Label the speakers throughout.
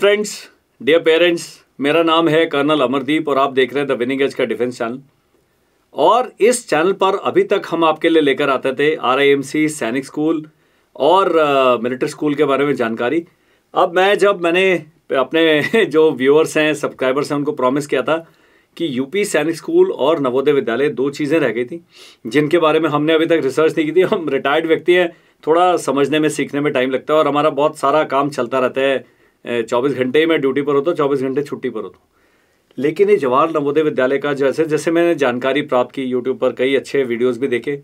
Speaker 1: friends dear parents मेरा नाम है कर्नल अमरदीप और आप देख रहे हैं द विनिंग एज का डिफेंस चैनल और इस चैनल पर अभी तक हम आपके लिए लेकर आते थे आर सैनिक स्कूल और मिलिट्री स्कूल के बारे में जानकारी अब मैं जब मैंने अपने जो व्यूअर्स हैं सब्सक्राइबर्स हैं उनको प्रॉमिस किया था कि यूपी सैनिक स्कूल और नवोदय विद्यालय दो चीज़ें रह गई थी जिनके बारे में हमने अभी तक रिसर्च नहीं की थी हम रिटायर्ड व्यक्ति हैं थोड़ा समझने में सीखने में टाइम लगता है और हमारा बहुत सारा काम चलता रहता है चौबीस घंटे ही मैं ड्यूटी पर होता हूँ चौबीस घंटे छुट्टी पर होता हूँ लेकिन ये जवाहर नवोदय विद्यालय का जैसे जैसे मैंने जानकारी प्राप्त की यूट्यूब पर कई अच्छे वीडियोस भी देखे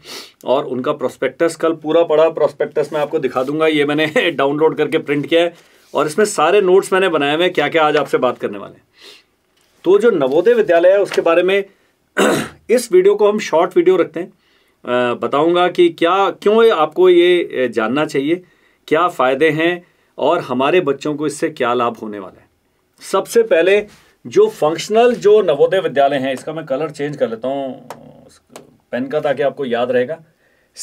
Speaker 1: और उनका प्रोस्पेक्टस कल पूरा पड़ा प्रोस्पेक्टस मैं आपको दिखा दूंगा ये मैंने डाउनलोड करके प्रिंट किया है और इसमें सारे नोट्स मैंने बनाए हुए क्या क्या आज आपसे बात करने वाले हैं तो जो नवोदय विद्यालय है उसके बारे में इस वीडियो को हम शॉर्ट वीडियो रखते हैं बताऊँगा कि क्या क्यों आपको ये जानना चाहिए क्या फ़ायदे हैं और हमारे बच्चों को इससे क्या लाभ होने वाला है सबसे पहले जो फंक्शनल जो नवोदय विद्यालय हैं इसका मैं कलर चेंज कर लेता हूँ पेन का ताकि आपको याद रहेगा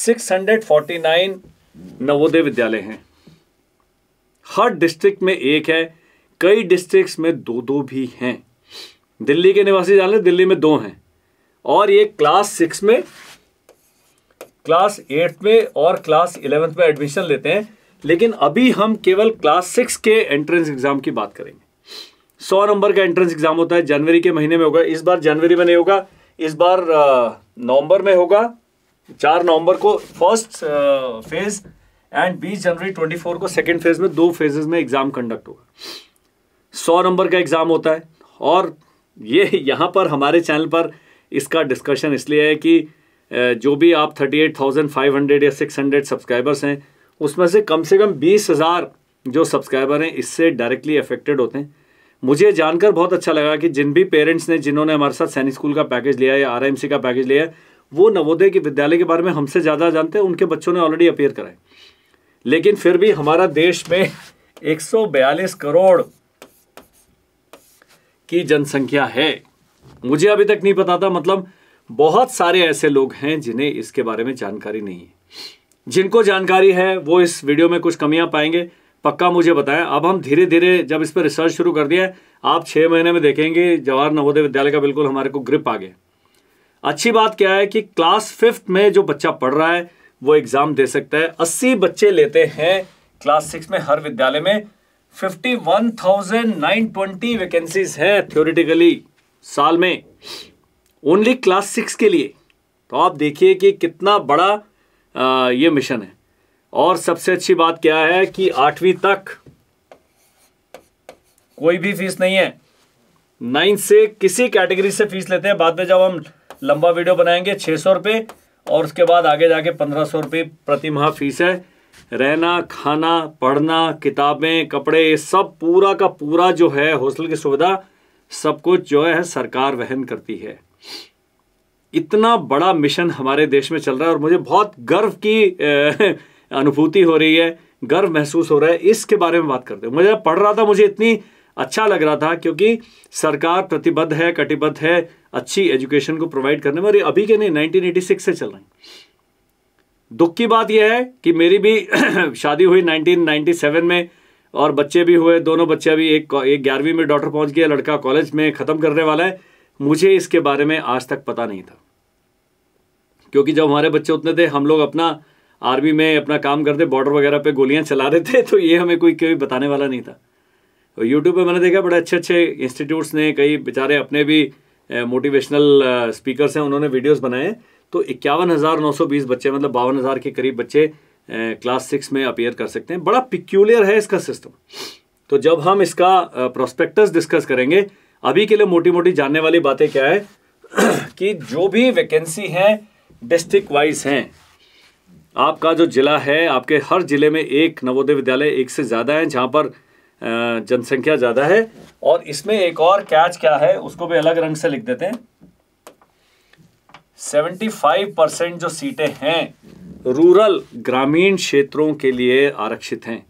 Speaker 1: 649 नवोदय विद्यालय हैं हर डिस्ट्रिक्ट में एक है कई डिस्ट्रिक्ट्स में दो दो भी हैं दिल्ली के निवासी जान ले दिल्ली में दो हैं और ये क्लास सिक्स में क्लास एट्थ में और क्लास इलेवेंथ में एडमिशन लेते हैं लेकिन अभी हम केवल क्लास सिक्स के एंट्रेंस एग्जाम की बात करेंगे सौ नंबर का एंट्रेंस एग्जाम होता है जनवरी के महीने में होगा इस बार जनवरी में नहीं होगा इस बार नवंबर में होगा चार नवंबर को फर्स्ट फेज एंड बीस जनवरी ट्वेंटी फोर को सेकेंड फेज में दो फेजेज में एग्जाम कंडक्ट होगा सौ नंबर का एग्जाम होता है और ये यहाँ पर हमारे चैनल पर इसका डिस्कशन इसलिए है कि जो भी आप thirty eight thousand five hundred या सिक्स हंड्रेड सब्सक्राइबर्स हैं उसमें से कम से कम बीस हज़ार जो सब्सक्राइबर हैं इससे डायरेक्टली अफेक्टेड होते हैं मुझे जानकर बहुत अच्छा लगा कि जिन भी पेरेंट्स ने जिन्होंने हमारे साथ सैनिक स्कूल का पैकेज लिया या आर का पैकेज लिया वो नवोदय के विद्यालय के बारे में हमसे ज़्यादा जानते हैं उनके बच्चों ने ऑलरेडी अपेयर कराए लेकिन फिर भी हमारा देश में एक करोड़ की जनसंख्या है मुझे अभी तक नहीं पता था मतलब बहुत सारे ऐसे लोग हैं जिन्हें इसके बारे में जानकारी नहीं है जिनको जानकारी है वो इस वीडियो में कुछ कमियां पाएंगे पक्का मुझे बताएं अब हम धीरे धीरे जब इस पर रिसर्च शुरू कर दिया है आप छः महीने में देखेंगे जवाहर नवोदय विद्यालय का बिल्कुल हमारे को ग्रिप आ गया अच्छी बात क्या है कि क्लास फिफ्थ में जो बच्चा पढ़ रहा है वो एग्ज़ाम दे सकता है अस्सी बच्चे लेते हैं क्लास सिक्स में हर विद्यालय में fifty one thousand nine twenty vacancies हैं थ्योरिटिकली साल में ओनली क्लास सिक्स के लिए तो आप देखिए कि कितना बड़ा ये मिशन है और सबसे अच्छी बात क्या है कि आठवीं तक कोई भी फीस नहीं है नाइन्थ से किसी कैटेगरी से फीस लेते हैं बाद में जब हम लंबा वीडियो बनाएंगे छः सौ रुपये और उसके बाद आगे जाके पंद्रह सौ रुपये प्रति माह फीस है रहना खाना पढ़ना किताबें कपड़े ये सब पूरा का पूरा जो है हॉस्टल की सुविधा सब कुछ जो है सरकार वहन करती है इतना बड़ा मिशन हमारे देश में चल रहा है और मुझे बहुत गर्व की अनुभूति हो रही है गर्व महसूस हो रहा है इसके बारे में बात करते हैं मुझे पढ़ रहा था मुझे इतनी अच्छा लग रहा था क्योंकि सरकार प्रतिबद्ध है कटिबद्ध है अच्छी एजुकेशन को प्रोवाइड करने में और अभी के नहीं 1986 से चल रही दुख की बात यह है कि मेरी भी शादी हुई 1997 में और बच्चे भी हुए दोनों बच्चे अभी एक एक ग्यारहवीं में डॉक्टर पहुंच गया लड़का कॉलेज में ख़त्म करने वाला है मुझे इसके बारे में आज तक पता नहीं था क्योंकि जब हमारे बच्चे उतने थे हम लोग अपना आर्मी में अपना काम करते बॉर्डर वगैरह पे गोलियां चला रहे थे तो ये हमें कोई कभी बताने वाला नहीं था तो यूट्यूब पे मैंने देखा बड़े अच्छे अच्छे इंस्टीट्यूट्स ने कई बेचारे अपने भी मोटिवेशनल स्पीकर्स हैं उन्होंने वीडियोस बनाए तो इक्यावन हज़ार नौ सौ बीस बच्चे मतलब बावन हज़ार के करीब बच्चे क्लास सिक्स में अपेयर कर सकते हैं बड़ा पिक्यूलियर है इसका सिस्टम तो जब हम इसका प्रोस्पेक्टस डिस्कस करेंगे अभी के लिए मोटी मोटी जानने वाली बातें क्या है कि जो भी वैकेंसी है डिस्ट्रिक्ट वाइज हैं आपका जो जिला है आपके हर जिले में एक नवोदय विद्यालय एक से ज़्यादा है जहां पर जनसंख्या ज़्यादा है और इसमें एक और कैच क्या है उसको भी अलग रंग से लिख देते हैं सेवेंटी फाइव परसेंट जो सीटें हैं रूरल ग्रामीण क्षेत्रों के लिए आरक्षित हैं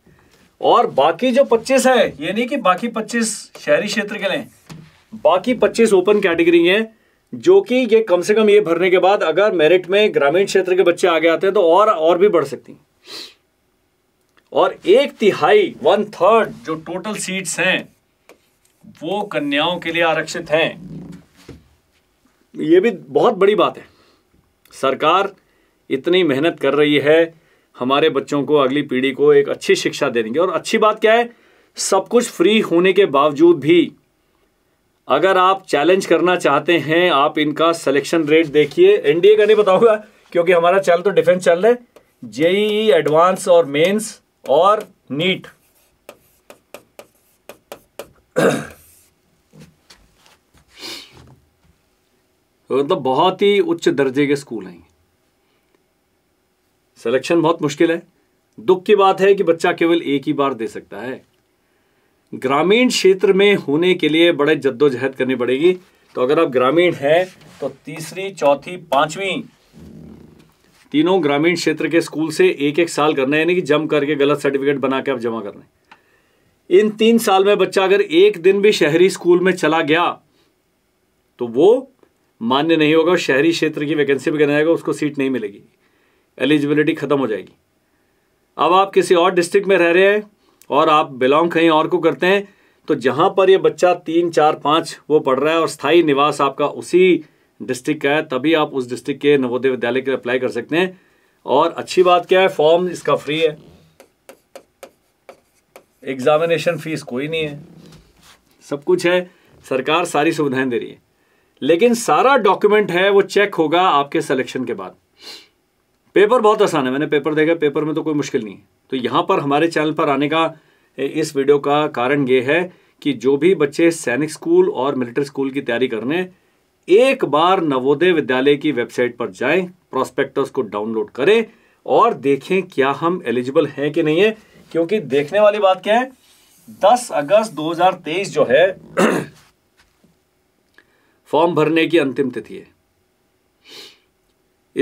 Speaker 1: और बाकी जो पच्चीस है ये नहीं कि बाकी पच्चीस शहरी क्षेत्र के लिए बाकी 25 ओपन कैटेगरी हैं जो कि ये कम से कम ये भरने के बाद अगर मेरिट में ग्रामीण क्षेत्र के बच्चे आगे आते हैं तो और और भी बढ़ सकती हैं और एक तिहाई वन थर्ड जो टोटल सीट्स हैं वो कन्याओं के लिए आरक्षित हैं ये भी बहुत बड़ी बात है सरकार इतनी मेहनत कर रही है हमारे बच्चों को अगली पीढ़ी को एक अच्छी शिक्षा देने की और अच्छी बात क्या है सब कुछ फ्री होने के बावजूद भी अगर आप चैलेंज करना चाहते हैं आप इनका सिलेक्शन रेट देखिए एनडीए का नहीं बताऊंगा क्योंकि हमारा चैनल तो डिफेंस चल है जेईई एडवांस e e और मेंस और नीट मतलब तो बहुत ही उच्च दर्जे के स्कूल हैं सिलेक्शन बहुत मुश्किल है दुख की बात है कि बच्चा केवल एक ही बार दे सकता है ग्रामीण क्षेत्र में होने के लिए बड़े जद्दोजहद करनी पड़ेगी तो अगर आप ग्रामीण है तो तीसरी चौथी पांचवी तीनों ग्रामीण क्षेत्र के स्कूल से एक एक साल करना है यानी कि जम करके गलत सर्टिफिकेट बना के आप जमा करना है इन तीन साल में बच्चा अगर एक दिन भी शहरी स्कूल में चला गया तो वो मान्य नहीं होगा शहरी क्षेत्र की वैकेंसी भी गिना जाएगा उसको सीट नहीं मिलेगी एलिजिबिलिटी खत्म हो जाएगी अब आप किसी और डिस्ट्रिक्ट में रह रहे हैं और आप बिलोंग कहीं और को करते हैं तो जहाँ पर ये बच्चा तीन चार पाँच वो पढ़ रहा है और स्थायी निवास आपका उसी डिस्ट्रिक्ट का है तभी आप उस डिस्ट्रिक्ट के नवोदय विद्यालय के लिए अप्लाई कर सकते हैं और अच्छी बात क्या है फॉर्म इसका फ्री है एग्जामिनेशन फीस कोई नहीं है सब कुछ है सरकार सारी सुविधाएं दे रही है लेकिन सारा डॉक्यूमेंट है वो चेक होगा आपके सिलेक्शन के बाद पेपर बहुत आसान है मैंने पेपर देखा पेपर में तो कोई मुश्किल नहीं है तो यहाँ पर हमारे चैनल पर आने का इस वीडियो का कारण ये है कि जो भी बच्चे सैनिक स्कूल और मिलिट्री स्कूल की तैयारी करने एक बार नवोदय विद्यालय की वेबसाइट पर जाएं प्रोस्पेक्टस को डाउनलोड करें और देखें क्या हम एलिजिबल हैं कि नहीं है क्योंकि देखने वाली बात क्या है 10 अगस्त 2023 जो है फॉर्म भरने की अंतिम तिथि है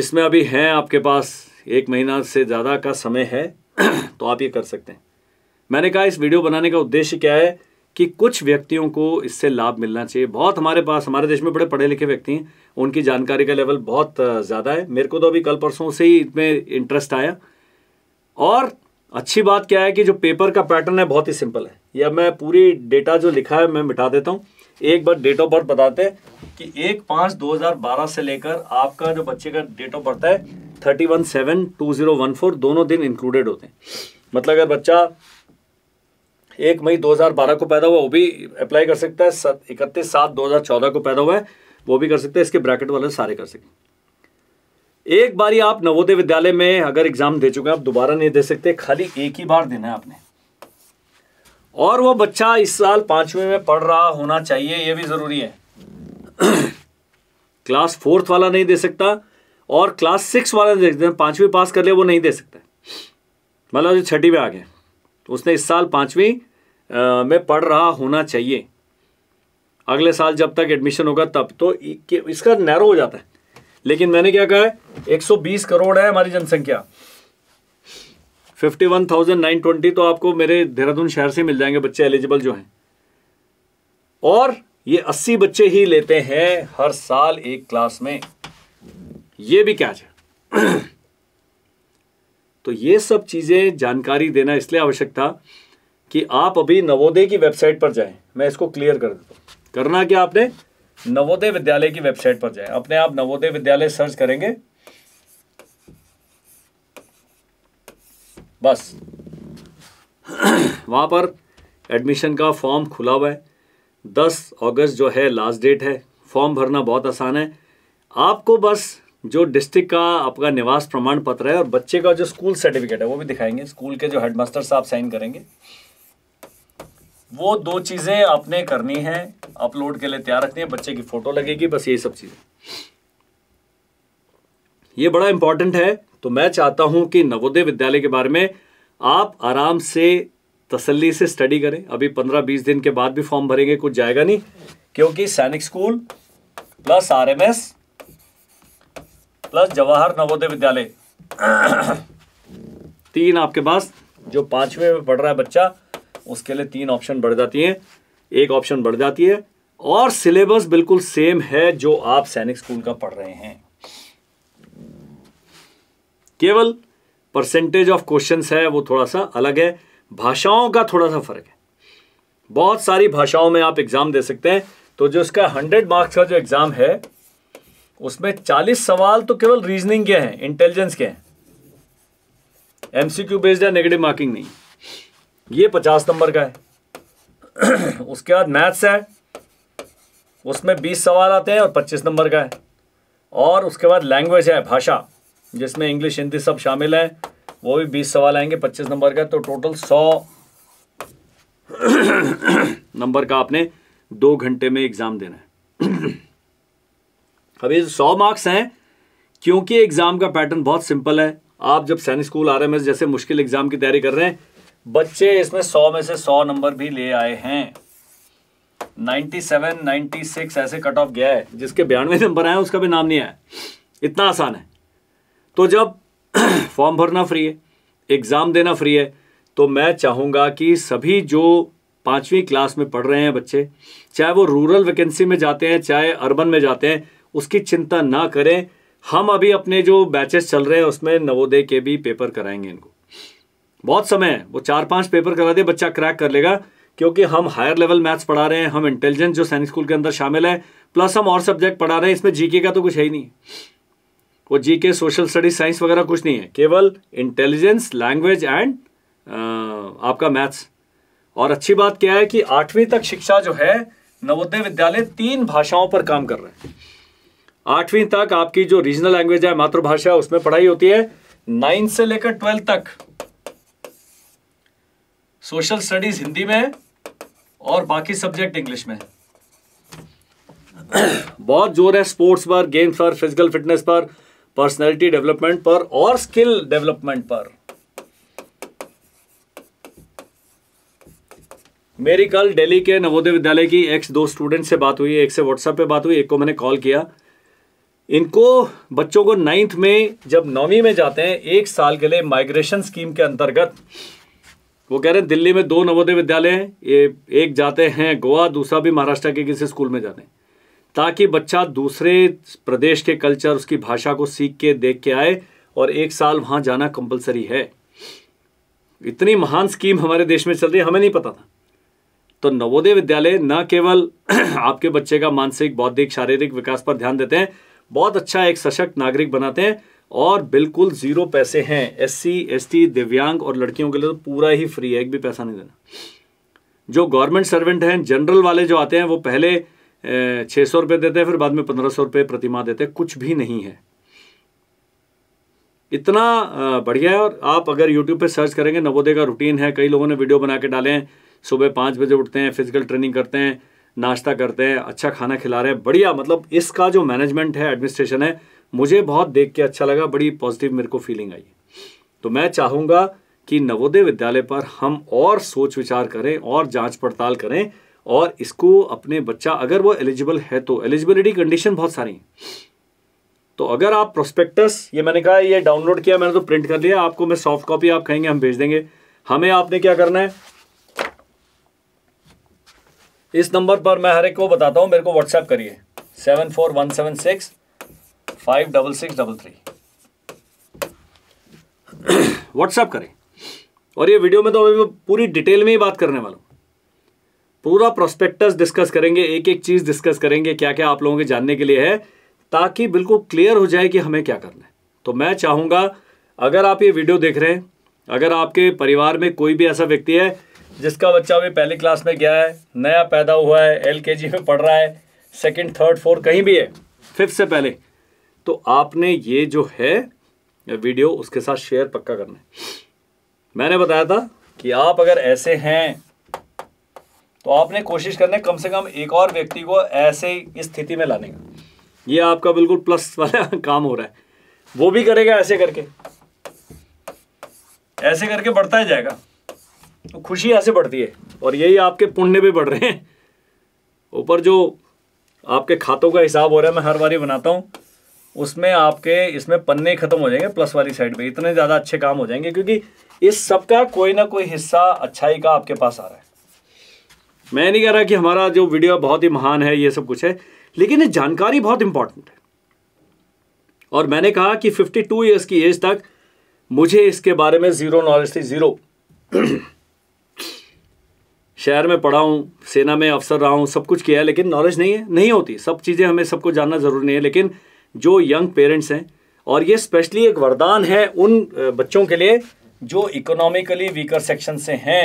Speaker 1: इसमें अभी हैं आपके पास एक महीना से ज़्यादा का समय है तो आप ये कर सकते हैं मैंने कहा इस वीडियो बनाने का उद्देश्य क्या है कि कुछ व्यक्तियों को इससे लाभ मिलना चाहिए बहुत हमारे पास हमारे देश में बड़े पढ़े लिखे व्यक्ति हैं उनकी जानकारी का लेवल बहुत ज़्यादा है मेरे को तो अभी कल परसों से ही इसमें इंटरेस्ट आया और अच्छी बात क्या है कि जो पेपर का पैटर्न है बहुत ही सिंपल है यह मैं पूरी डेटा जो लिखा है मैं मिटा देता हूँ एक बार डेट ऑफ बर्थ बताते हैं कि एक पाँच दो हज़ार बारह से लेकर आपका जो बच्चे का डेट ऑफ बर्थ है thirty one seven two zero one four दोनों दिन इंक्लूडेड होते हैं मतलब अगर बच्चा एक मई दो हज़ार बारह को पैदा हुआ वो भी अप्लाई कर सकता है इकतीस सात दो हज़ार चौदह को पैदा हुआ है वो भी कर सकते हैं इसके ब्रैकेट वाले सारे कर सकते एक बार ही आप नवोदय विद्यालय में अगर एग्जाम दे चुके हैं आप दोबारा नहीं दे सकते खाली एक ही बार देना है आपने और वो बच्चा इस साल पांचवें में पढ़ रहा होना चाहिए ये भी ज़रूरी है क्लास फोर्थ वाला नहीं दे सकता और क्लास सिक्स वाले देखते हैं पाँचवीं पास कर ले वो नहीं दे सकता मतलब जो छठी में आ गया उसने इस साल पाँचवीं में पढ़ रहा होना चाहिए अगले साल जब तक एडमिशन होगा तब तो इसका नैरो हो जाता है लेकिन मैंने क्या कहा है 120 करोड़ है हमारी जनसंख्या 51,920 तो आपको मेरे देहरादून शहर से मिल जाएंगे बच्चे एलिजिबल जो हैं और ये 80 बच्चे ही लेते हैं हर साल एक क्लास में ये भी क्या है तो ये सब चीज़ें जानकारी देना इसलिए आवश्यक था कि आप अभी नवोदय की वेबसाइट पर जाएं मैं इसको क्लियर कर देता हूं करना क्या आपने नवोदय विद्यालय की वेबसाइट पर जाएं अपने आप नवोदय विद्यालय सर्च करेंगे बस वहां पर एडमिशन का फॉर्म खुला हुआ है दस अगस्त जो है लास्ट डेट है फॉर्म भरना बहुत आसान है आपको बस जो डिस्ट्रिक्ट का आपका निवास प्रमाण पत्र है और बच्चे का जो स्कूल सर्टिफिकेट है वो भी दिखाएंगे स्कूल के जो हेडमास्टर साहब साइन करेंगे वो दो चीज़ें आपने करनी है अपलोड के लिए तैयार रखनी है बच्चे की फ़ोटो लगेगी बस यही सब चीज़ें ये बड़ा इंपॉर्टेंट है तो मैं चाहता हूं कि नवोदय विद्यालय के बारे में आप आराम से तसल्ली से स्टडी करें अभी पंद्रह बीस दिन के बाद भी फॉर्म भरेंगे कुछ जाएगा नहीं क्योंकि Sainik school plus R plus Jawahar Navodaya Vidyalaya तीन आपके पास जो पांचवे में पढ़ रहा है बच्चा उसके लिए तीन ऑप्शन बढ़ जाती हैं एक ऑप्शन बढ़ जाती है और सिलेबस बिल्कुल सेम है जो आप सैनिक स्कूल का पढ़ रहे हैं केवल परसेंटेज ऑफ क्वेश्चंस है वो थोड़ा सा अलग है भाषाओं का थोड़ा सा फर्क है बहुत सारी भाषाओं में आप एग्जाम दे सकते हैं तो जो इसका हंड्रेड मार्क्स का जो एग्जाम है उसमें चालीस सवाल तो केवल रीजनिंग के हैं इंटेलिजेंस के हैं एमसीक्यू बेस्ड या नेगेटिव मार्किंग नहीं ये पचास नंबर का है उसके बाद मैथ्स है उसमें बीस सवाल आते हैं और पच्चीस नंबर का है और उसके बाद लैंग्वेज है भाषा जिसमें इंग्लिश हिंदी सब शामिल हैं वो भी बीस सवाल आएंगे पच्चीस नंबर का तो टोटल सौ नंबर का आपने दो घंटे में एग्ज़ाम देना है अभी सौ मार्क्स हैं क्योंकि एग्ज़ाम का पैटर्न बहुत सिंपल है आप जब सैनिक स्कूल आर जैसे मुश्किल एग्ज़ाम की तैयारी कर रहे हैं बच्चे इसमें सौ में से सौ नंबर भी ले आए हैं 97, 96 ऐसे कट ऑफ गया है जिसके बयानवे नंबर आए उसका भी नाम नहीं आया इतना आसान है तो जब फॉर्म भरना फ्री है एग्ज़ाम देना फ्री है तो मैं चाहूंगा कि सभी जो पांचवी क्लास में पढ़ रहे हैं बच्चे चाहे वो रूरल वैकेंसी में जाते हैं चाहे अर्बन में जाते हैं उसकी चिंता ना करें हम अभी अपने जो बैचेस चल रहे हैं उसमें नवोदय के भी पेपर कराएंगे इनको बहुत समय है वो चार पांच पेपर करा दे बच्चा क्रैक कर लेगा क्योंकि हम हायर लेवल मैथ्स पढ़ा रहे हैं हम इंटेलिजेंस जो सैनिक स्कूल के अंदर शामिल है प्लस हम और सब्जेक्ट पढ़ा रहे हैं इसमें जीके का तो कुछ है ही नहीं वो जीके सोशल स्टडीज साइंस वगैरह कुछ नहीं है केवल इंटेलिजेंस लैंग्वेज एंड आपका मैथ्स और अच्छी बात क्या है कि आठवीं तक शिक्षा जो है नवोदय विद्यालय तीन भाषाओं पर काम कर रहे हैं आठवीं तक आपकी जो रीजनल लैंग्वेज है मातृभाषा है उसमें पढ़ाई होती है नाइन्थ से लेकर ट्वेल्थ तक सोशल स्टडीज हिंदी में और बाकी सब्जेक्ट इंग्लिश में बहुत जोर है स्पोर्ट्स पर गेम्स पर फिजिकल फिटनेस पर पर्सनैलिटी डेवलपमेंट पर और स्किल डेवलपमेंट पर मेरी कल दिल्ली के नवोदय विद्यालय की एक्स दो स्टूडेंट से बात हुई एक से व्हाट्सएप पे बात हुई एक को मैंने कॉल किया इनको बच्चों को नाइन्थ में जब नौवीं में जाते हैं एक साल के लिए माइग्रेशन स्कीम के अंतर्गत वो कह रहे हैं दिल्ली में दो नवोदय विद्यालय हैं ये एक जाते हैं गोवा दूसरा भी महाराष्ट्र के किसी स्कूल में जाते हैं ताकि बच्चा दूसरे प्रदेश के कल्चर उसकी भाषा को सीख के देख के आए और एक साल वहाँ जाना कंपलसरी है इतनी महान स्कीम हमारे देश में चल रही है हमें नहीं पता था तो नवोदय विद्यालय न केवल आपके बच्चे का मानसिक बौद्धिक शारीरिक विकास पर ध्यान देते हैं बहुत अच्छा एक सशक्त नागरिक बनाते हैं और बिल्कुल जीरो पैसे हैं एस सी एस टी दिव्यांग और लड़कियों के लिए तो पूरा ही फ्री है एक भी पैसा नहीं देना जो गवर्नमेंट सर्वेंट हैं जनरल वाले जो आते हैं वो पहले छः सौ रुपये देते हैं फिर बाद में पंद्रह सौ रुपये प्रतिमा देते हैं कुछ भी नहीं है इतना बढ़िया है और आप अगर यूट्यूब पे सर्च करेंगे नवोदय का रूटीन है कई लोगों ने वीडियो बना के डाले हैं सुबह पाँच बजे उठते हैं फिजिकल ट्रेनिंग करते हैं नाश्ता करते हैं अच्छा खाना खिला रहे हैं बढ़िया मतलब इसका जो मैनेजमेंट है एडमिनिस्ट्रेशन है मुझे बहुत देख के अच्छा लगा बड़ी पॉजिटिव मेरे को फीलिंग आई तो मैं चाहूँगा कि नवोदय विद्यालय पर हम और सोच विचार करें और जांच पड़ताल करें और इसको अपने बच्चा अगर वो एलिजिबल है तो एलिजिबिलिटी कंडीशन बहुत सारी हैं तो अगर आप प्रोस्पेक्टस ये मैंने कहा ये डाउनलोड किया मैंने तो प्रिंट कर लिया आपको मैं सॉफ्ट कॉपी आप कहेंगे हम भेज देंगे हमें आपने क्या करना है इस नंबर पर मैं हर एक को बताता हूँ मेरे को व्हाट्सएप करिए seven four one seven six five double six double three WhatsApp करें और ये वीडियो में तो मैं पूरी डिटेल में ही बात करने वाला हूँ पूरा प्रोस्पेक्टस डिस्कस करेंगे एक एक चीज़ डिस्कस करेंगे क्या क्या आप लोगों के जानने के लिए है ताकि बिल्कुल क्लियर हो जाए कि हमें क्या करना है तो मैं चाहूँगा अगर आप ये वीडियो देख रहे हैं अगर आपके परिवार में कोई भी ऐसा व्यक्ति है जिसका बच्चा अभी पहली क्लास में गया है नया पैदा हुआ है एल के जी में पढ़ रहा है सेकेंड थर्ड फोर्थ कहीं भी है फिफ्थ से पहले तो आपने ये जो है वीडियो उसके साथ शेयर पक्का करना है मैंने बताया था कि आप अगर ऐसे हैं तो आपने कोशिश करना कम से कम एक और व्यक्ति को ऐसे स्थिति में लाने का ये आपका बिल्कुल प्लस वाला काम हो रहा है वो भी करेगा ऐसे करके ऐसे करके बढ़ता ही जाएगा खुशी ऐसे बढ़ती है और यही आपके पुण्य भी बढ़ रहे हैं ऊपर जो आपके खातों का हिसाब हो रहा है मैं हर बारी बनाता हूँ उसमें आपके इसमें पन्ने ख़त्म हो जाएंगे प्लस वाली साइड पे इतने ज़्यादा अच्छे काम हो जाएंगे क्योंकि इस सब का कोई ना कोई हिस्सा अच्छाई का आपके पास आ रहा है मैं नहीं कह रहा कि हमारा जो वीडियो बहुत ही महान है ये सब कुछ है लेकिन ये जानकारी बहुत इंपॉर्टेंट है और मैंने कहा कि 52 इयर्स की एज तक मुझे इसके बारे में ज़ीरो नॉलेज थी ज़ीरो शहर में पढ़ा हूँ सेना में अफसर रहा हूँ सब कुछ किया है लेकिन नॉलेज नहीं है नहीं होती सब चीज़ें हमें सबको जानना ज़रूरी नहीं है लेकिन जो यंग पेरेंट्स हैं और ये स्पेशली एक वरदान है उन बच्चों के लिए जो इकोनॉमिकली वीकर सेक्शन से हैं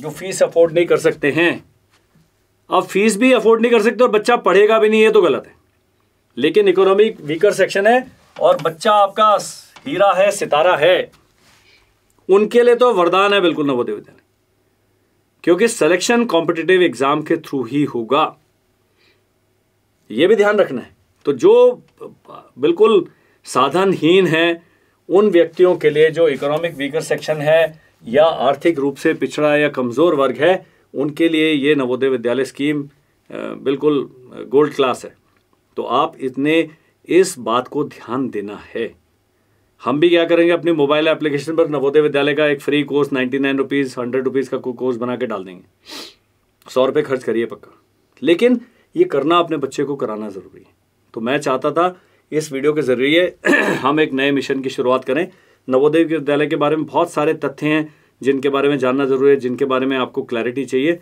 Speaker 1: जो फीस अफोर्ड नहीं कर सकते हैं अब फीस भी अफोर्ड नहीं कर सकते और बच्चा पढ़ेगा भी नहीं ये तो गलत है लेकिन इकोनॉमिक वीकर सेक्शन है और बच्चा आपका हीरा है सितारा है उनके लिए तो वरदान है बिल्कुल नवोदय विद्यालय क्योंकि सिलेक्शन कॉम्पिटेटिव एग्जाम के थ्रू ही होगा ये भी ध्यान रखना है तो जो बिल्कुल साधनहीन है उन व्यक्तियों के लिए जो इकोनॉमिक वीकर सेक्शन है या आर्थिक रूप से पिछड़ा या कमज़ोर वर्ग है उनके लिए ये नवोदय विद्यालय स्कीम बिल्कुल गोल्ड क्लास है तो आप इतने इस बात को ध्यान देना है हम भी क्या करेंगे अपने मोबाइल एप्लीकेशन पर नवोदय विद्यालय का एक free course ninety nine rupees hundred rupees का कोर्स बना के डाल देंगे सौ रुपये खर्च करिए पक्का लेकिन ये करना अपने बच्चे को कराना ज़रूरी है तो मैं चाहता था इस वीडियो के ज़रिए हम एक नए मिशन की शुरुआत करें नवोदय विद्यालय के बारे में बहुत सारे तथ्य हैं जिनके बारे में जानना ज़रूरी है जिनके बारे में आपको क्लैरिटी चाहिए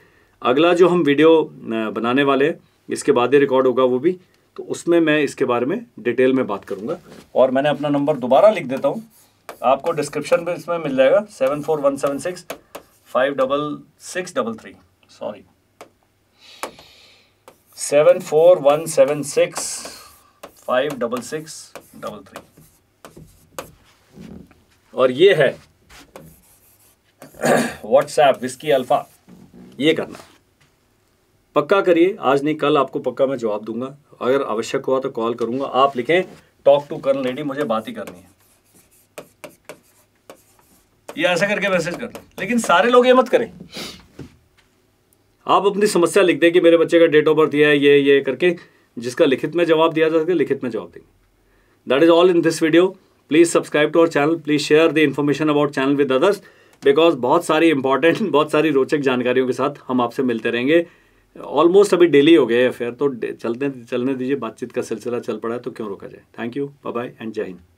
Speaker 1: अगला जो हम वीडियो बनाने वाले हैं इसके बाद ही रिकॉर्ड होगा वो भी तो उसमें मैं इसके बारे में डिटेल में बात करूंगा और मैंने अपना नंबर दोबारा लिख देता हूं आपको डिस्क्रिप्शन में इसमें मिल जाएगा seven four one seven six five double six double three sorry seven four one seven six five double six double three और ये है व्हाट्सएप विस्की अल्फा ये करना पक्का करिए आज नहीं कल आपको पक्का मैं जवाब दूंगा अगर आवश्यक हुआ तो कॉल करूंगा आप लिखें टॉक टू कर्न लेडी मुझे बात ही करनी है ये ऐसा करके मैसेज कर लेकिन सारे लोग ये मत करें आप अपनी समस्या लिख दें कि मेरे बच्चे का डेट ऑफ बर्थ ये है ये ये करके जिसका लिखित में जवाब दिया जा सके लिखित में जवाब देंगे that is all in this video please subscribe to our channel please share the information about channel with others because बहुत सारी इंपॉर्टेंट बहुत सारी रोचक जानकारियों के साथ हम आपसे मिलते रहेंगे ऑलमोस्ट अभी डेली हो गया है अफेयर तो चलते चलने दीजिए बातचीत का सिलसिला चल पड़ा है तो क्यों रोका जाए thank you bye bye and Jai Hind